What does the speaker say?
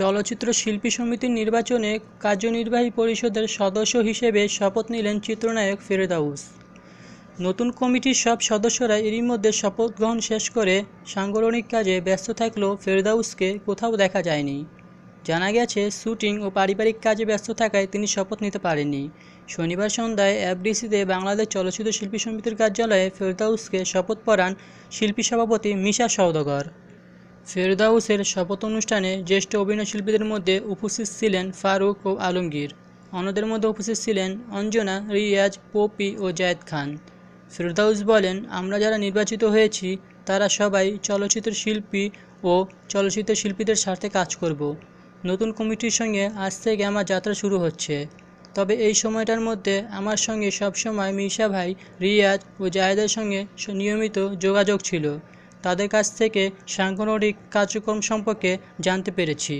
চলচ্চিত্র শিল্পী সমিতির নির্বাচনে কার্যনির্বাহী পরিষদের সদস্য হিসেবে শপথ নিলেন চিত্রনায়ক ফেরদাউস নতুন কমিটির সব সদস্যরা এরই মধ্যে শপথ গ্রহণ শেষ করে সাংগঠনিক কাজে ব্যস্ত থাকলেও ফেরদাউসকে কোথাও দেখা যায়নি জানা গেছে শুটিং ও পারিবারিক কাজে ব্যস্ত থাকায় তিনি শপথ নিতে পারেননি শনিবার সন্ধ্যায় এফডিসিতে বাংলাদেশ চলচ্চিত্র শিল্পী সমিতির কার্যালয়ে ফেরদাউসকে শপথ পড়ান শিল্পী সভাপতি মিশা সৌদগর ফেরদাউসের শপথ অনুষ্ঠানে জ্যেষ্ঠ অভিনয়শিল্পীদের মধ্যে উপস্থিত ছিলেন ফারুক ও আলমগীর অন্যদের মধ্যে উপস্থিত ছিলেন অঞ্জনা রিয়াজ পপি ও জায়েদ খান ফেরদাউস বলেন আমরা যারা নির্বাচিত হয়েছি তারা সবাই চলচ্চিত্র শিল্পী ও চলচ্চিত্র শিল্পীদের স্বার্থে কাজ করব নতুন কমিটির সঙ্গে আজ থেকে আমার যাত্রা শুরু হচ্ছে তবে এই সময়টার মধ্যে আমার সঙ্গে সবসময় মিশা ভাই রিয়াজ ও জায়েদের সঙ্গে নিয়মিত যোগাযোগ ছিল তাদের কাছ থেকে সাংগঠনিক কার্যক্রম সম্পর্কে জানতে পেরেছি